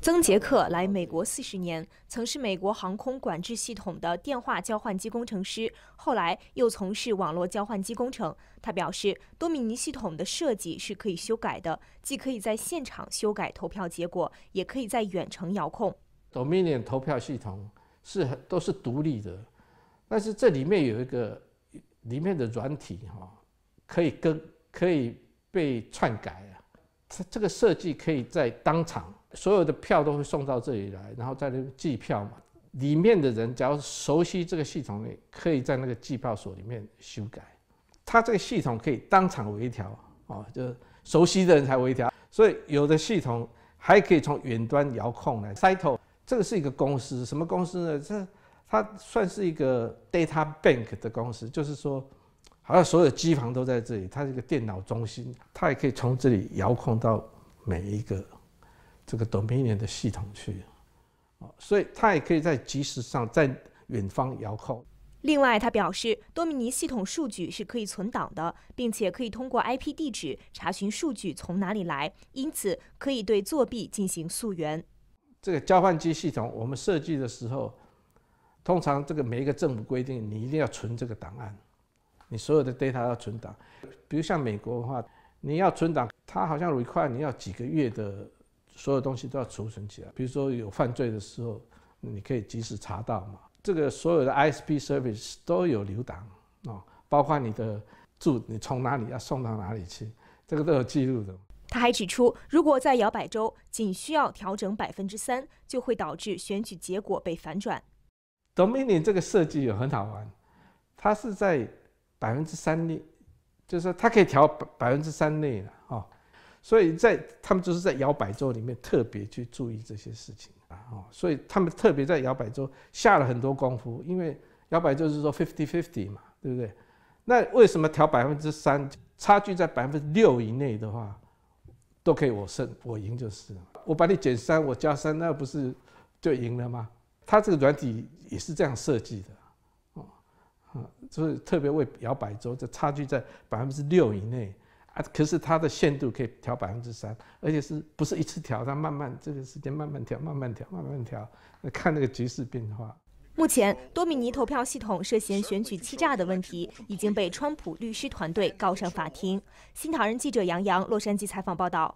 曾杰克来美国四十年，曾是美国航空管制系统的电话交换机工程师，后来又从事网络交换机工程。他表示，多米尼系统的设计是可以修改的，既可以在现场修改投票结果，也可以在远程遥控。Dominion 投票系统是都是独立的，但是这里面有一个里面的软体哈，可以跟可以被篡改啊。它这个设计可以在当场。所有的票都会送到这里来，然后在那计票嘛。里面的人只要熟悉这个系统，可以在那个计票所里面修改。他这个系统可以当场微调哦，就熟悉的人才微调。所以有的系统还可以从远端遥控来。c y t e 这个是一个公司，什么公司呢？这它算是一个 data bank 的公司，就是说好像所有机房都在这里，它是一个电脑中心，它也可以从这里遥控到每一个。这个 Dominion 的系统去，啊，所以它也可以在即时上，在远方遥控。另外，他表示多米尼系统数据是可以存档的，并且可以通过 IP 地址查询数据从哪里来，因此可以对作弊进行溯源。这个交换机系统我们设计的时候，通常这个每一个政府规定你一定要存这个档案，你所有的 data 要存档。比如像美国的话，你要存档，它好像 require 你要几个月的。所有东西都要储存起来，比如说有犯罪的时候，你可以及时查到嘛。这个所有的 ISP service 都有留档哦，包括你的住，你从哪里要送到哪里去，这个都有记录的。他还指出，如果在摇摆州仅需要调整百分之三，就会导致选举结果被反转。d o m n i n 这个设计也很好玩，它是在百分之三内，就是它可以调百百分之三内的哦。所以在他们就是在摇摆州里面特别去注意这些事情啊，哦，所以他们特别在摇摆州下了很多功夫，因为摇摆州是说 fifty fifty 嘛，对不对？那为什么调百分之三，差距在百分之六以内的话，都可以我胜我赢就是，我把你减三，我加三，那不是就赢了吗？它这个软体也是这样设计的，哦，啊，就是特别为摇摆州，这差距在百分之六以内。可是它的限度可以调百分之三，而且是不是一次调？它慢慢这个时间慢慢调，慢慢调，慢慢调，看那个局势变化。目前，多米尼投票系统涉嫌选举欺诈的问题已经被川普律师团队告上法庭。新唐人记者杨洋，洛杉矶采访报道。